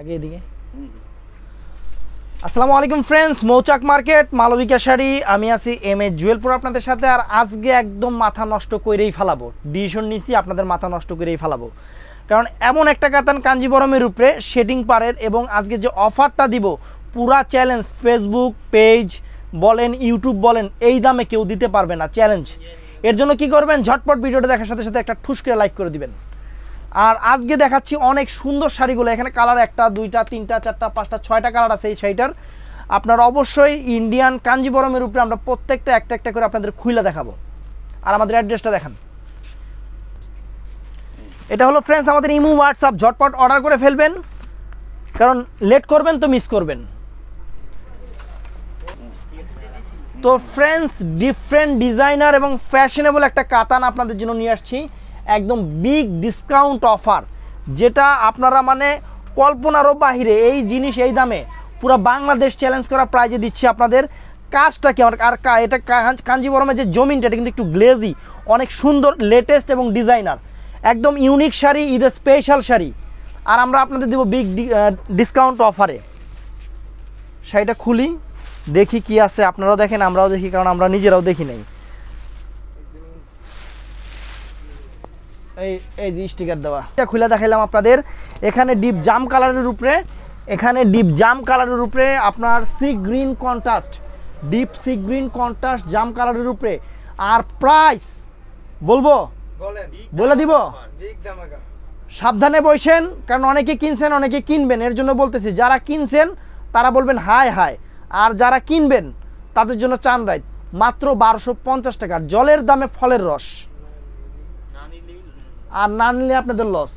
আগে এদিকে আসসালামু আলাইকুম ফ্রেন্ডস মৌচাক মার্কেট মালবিকা শাড়ি আমি আছি এম এ জুয়েলপুর আপনাদের সাথে আর আজকে একদম মাথা নষ্ট করেই ফেলাবো ডিসিশন নিছি আপনাদের মাথা নষ্ট করেই ফেলাবো কারণ এমন একটা কাতান কাঞ্জিবরমের উপরে শেডিং পারের এবং আজকে যে অফারটা দিব পুরা চ্যালেঞ্জ ফেসবুক পেজ বলেন ইউটিউব বলেন এই দামে কেউ দিতে পারবে না চ্যালেঞ্জ এর জন্য কি করবেন ঝটপট ভিডিওটা দেখার সাথে সাথে একটা ঠুসকে লাইক করে দিবেন আর আজকে দেখাচ্ছি অনেক সুন্দর শাড়িগুলো এখানে কালার একটা দুইটা তিনটা চারটা পাঁচটা ছয়টা কালার আছে এই শাড়িটার আপনার অবশ্যই ইন্ডিয়ান কাঞ্জিবরমের উপরে আমরা প্রত্যেকটা একটা একটা করে আপনাদের খুইলা দেখাবো আর আমাদের অ্যাড্রেসটা দেখান এটা হলো ফ্রেন্ডস আমাদের ইমু হোয়াটসঅ্যাপ ঝটপট অর্ডার করে ফেলবেন কারণ লেট করবেন তো মিস করবেন তো ফ্রেন্ডস ডিফারেন্ট ডিজাইনার এবং ফ্যাশনেবল একটা কাতান আপনাদের জন্য নিয়ে আসছি একদম বিগ ডিসকাউন্ট অফার যেটা আপনারা মানে কল্পনারও বাহিরে এই জিনিস এই দামে পুরো বাংলাদেশ চ্যালেঞ্জ করা প্রাইজে দিচ্ছি আপনাদের কাজটা কি আমার আর এটা কাঞ্জিবরমের যে জমিনটা এটা কিন্তু একটু গ্লেজি অনেক সুন্দর লেটেস্ট এবং ডিজাইনার একদম ইউনিক শাড়ি ঈদের স্পেশাল শাড়ি আর আমরা আপনাদের দেবো বিগ ডিসকাউন্ট অফারে শাড়িটা খুলি দেখি কি আছে আপনারাও দেখেন আমরাও দেখি কারণ আমরা নিজেরাও দেখি নাই এই এই যে স্টিকার দেওয়া এটা খুলে দেখাইলাম আপনাদের এখানে ডিপ জাম কালারের উপরে এখানে ডিপ জাম কালারের উপরে আপনার sea green contrast deep sea green contrast জাম কালারের উপরে আর প্রাইস বলবো বলে দিব সাবধানে বইছেন কারণ অনেকে কিনছেন অনেকে কিনবেন এর জন্য বলতেছি যারা কিনছেন তারা বলবেন হায় হায় আর যারা কিনবেন তাদের জন্য চান রাইত মাত্র বারোশো পঞ্চাশ টাকা জলের দামে ফলের রস আর না নিলে আপনাদের লস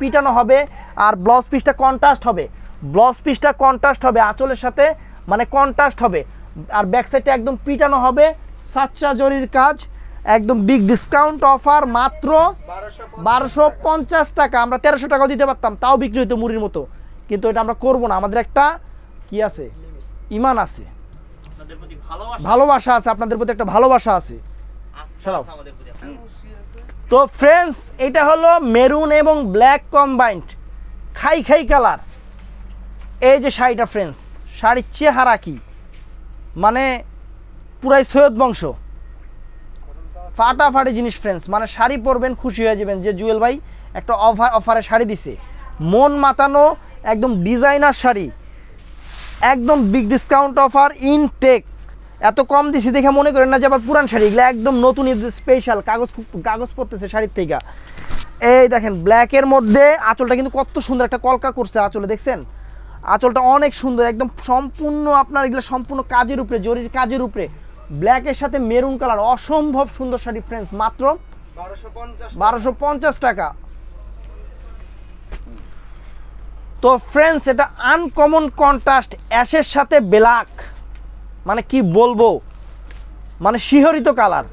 পিটানো হবে আর ব্লাউজ পিসটা কন্ট্রাস্ট হবে ব্লাউজ পিসটা কন্ট্রাস্ট হবে আঁচলের সাথে মানে কন্ট্রাস্ট হবে আর ব্যাক সাইডটা একদম পিটানো হবে সাচ্চা জরির কাজ একদম বিগ ডিসকাউন্ট অফার মাত্র বারোশো পঞ্চাশ টাকা আমরা তেরোশো টাকা দিতে পারতাম তাও বিক্রি হতো মুড়ির মতো কিন্তু এটা আমরা করব না আমাদের একটা কি আছে ইমান আছে ভালোবাসা আছে আপনাদের প্রতি একটা ভালোবাসা আছে তো ফ্রেন্ডস এটা হলো মেরুন এবং ব্ল্যাক কম্বাইন্ড খাই খাই কালার এই যে শাড়িটা ফ্রেন্ডস শাড়ির চেহারা কি মানে পুরাই সৈয়দ বংশ ফাটাফাটি জিনিস ফ্রেন্ডস মানে শাড়ি পরবেন খুশি হয়ে যাবেন যে জুয়েল ভাই একটা অফার অফারে শাড়ি দিছে মন মাতানো একদম ডিজাইনার শাড়ি একদম বিগ ডিসকাউন্ট অফার টেক এত কম দিছি দেখে মনে করেন না যে আবার পুরান শাড়ি এগুলো একদম নতুন স্পেশাল কাগজ কাগজ পড়তেছে শাড়ির থেকে এই দেখেন ব্ল্যাকের মধ্যে আঁচলটা কিন্তু কত সুন্দর একটা কলকা করছে আঁচলে দেখছেন আঁচলটা অনেক সুন্দর একদম সম্পূর্ণ আপনার এগুলো সম্পূর্ণ কাজের উপরে জরির কাজের উপরে ব্ল্যাকের সাথে মেরুন কালার অসম্ভব সুন্দর শাড়ি ফ্রেন্ডস মাত্র বারোশো পঞ্চাশ টাকা তো ফ্রেন্ডস এটা আনকমন কন্ট্রাস্ট অ্যাশের সাথে ব্ল্যাক মানে কি বলবো মানে শিহরিত কালার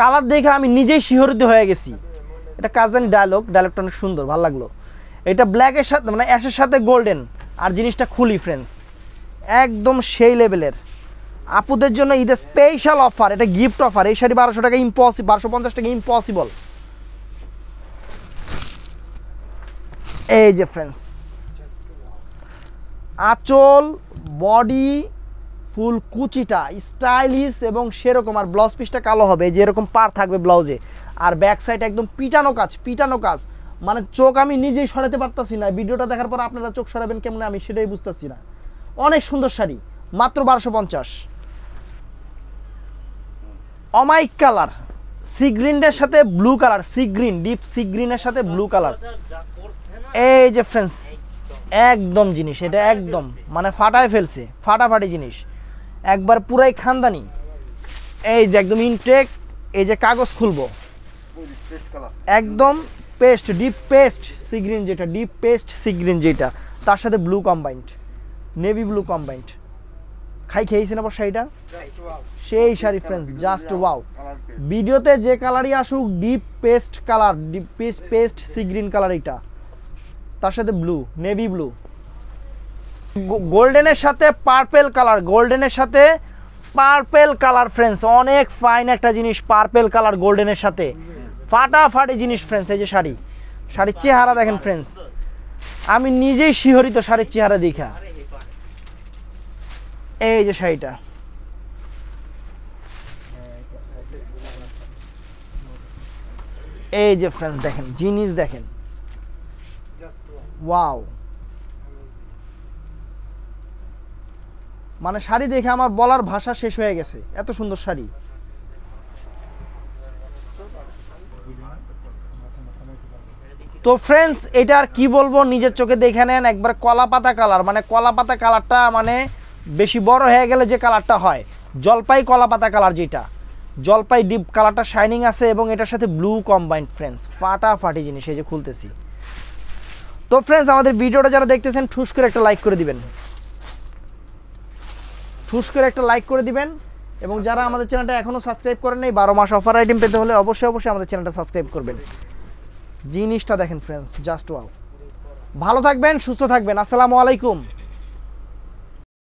কালার দেখে আমি নিজেই শিহরিত হয়ে গেছি এটা কাজানি ডায়লগ ডায়লগটা অনেক সুন্দর ভালো লাগলো এটা ব্ল্যাকের সাথে মানে অ্যাশের সাথে গোল্ডেন আর জিনিসটা খুলি ফ্রেন্ডস একদম সেই লেভেলের আপুদের জন্য ঈদের স্পেশাল অফার এটা গিফট অফার এই শাড়ি বারোশো টাকা ইম্পসি বারোশো পঞ্চাশ টাকা ইম্পসিবল এই যে ফ্রেন্ডস আঁচল বডি ফুল কুচিটা স্টাইলিশ এবং সেরকম আর ব্লাউজ পিসটা কালো হবে যে এরকম পার থাকবে ব্লাউজে আর ব্যাক সাইড একদম পিটানো কাজ পিটানো কাজ মানে চোখ আমি নিজেই সরাতে পারতাছি না ভিডিওটা দেখার পর আপনারা চোখ সরাবেন কেমন আমি সেটাই বুঝতেছি না অনেক সুন্দর শাড়ি মাত্র বারোশো পঞ্চাশ অমাইক কালার সি গ্রিনের সাথে blue colour sea green deep sea গ্রিনের সাথে ব্লু কালার এই যে ফ্রেন্ডস একদম জিনিস এটা একদম মানে ফাটায় ফেলছে ফাটাফাটি জিনিস একবার পুরাই খানদানি এই যে একদম ইনটেক এই যে কাগজ খুলবো একদম পেস্ট ডিপ পেস্ট সিগ্রিন যেটা ডিপ পেস্ট সিগ্রিন যেটা তার সাথে blue combined navy blue combined খাই খেয়েছেন আবার শাড়িটা সেই শাড়ি ফ্রেন্ডস জাস্ট ওয়াও ভিডিওতে যে কালারই আসুক deep paste colour deep paste paste sea green colour এটা তার সাথে ব্লু নেভি ব্লু গোল্ডেনের সাথে পার্পেল কালার গোল্ডেনের সাথে পার্পেল কালার ফ্রেন্ডস অনেক ফাইন একটা জিনিস পার্পেল কালার গোল্ডেনের সাথে ফাটাফাটি জিনিস ফ্রেন্স এই যে শাড়ি শাড়ির চেহারা দেখেন ফ্রেন্ডস আমি নিজেই শিহরিত শাড়ির চেহারা দেখা এই যে শাড়িটা এই যে ফ্রেন্ডস দেখেন জিনিস দেখেন ওয়াও মানে শাড়ি দেখে আমার বলার ভাষা শেষ হয়ে গেছে এত সুন্দর শাড়ি তো ফ্রেন্ডস এটা আর কি বলবো নিজের চোখে দেখে নেন একবার কলা পাতা কালার মানে কলা পাতা কালারটা মানে বেশি বড় হয়ে গেলে যে কালারটা হয় জলপাই কলা পাতা কালার যেটা জলপাই ডিপ কালারটা শাইনিং আছে এবং এটার সাথে ব্লু কম্বাইন্ড ফ্রেন্ডস ফাটাফাটি জিনিস এই যে খুলতেছি তো ফ্রেন্ডস আমাদের ভিডিওটা যারা দেখতেছেন ঠুস করে একটা লাইক করে দিবেন ঠুস করে একটা লাইক করে দিবেন এবং যারা আমাদের চ্যানেলটা এখনও সাবস্ক্রাইব করেন নাই বারো মাস অফার আইটেম পেতে হলে অবশ্যই অবশ্যই আমাদের চ্যানেলটা সাবস্ক্রাইব করবেন জিনিসটা দেখেন ফ্রেন্ডস জাস্ট ওয়াও ভালো থাকবেন সুস্থ থাকবেন আসসালামু আলাইকুম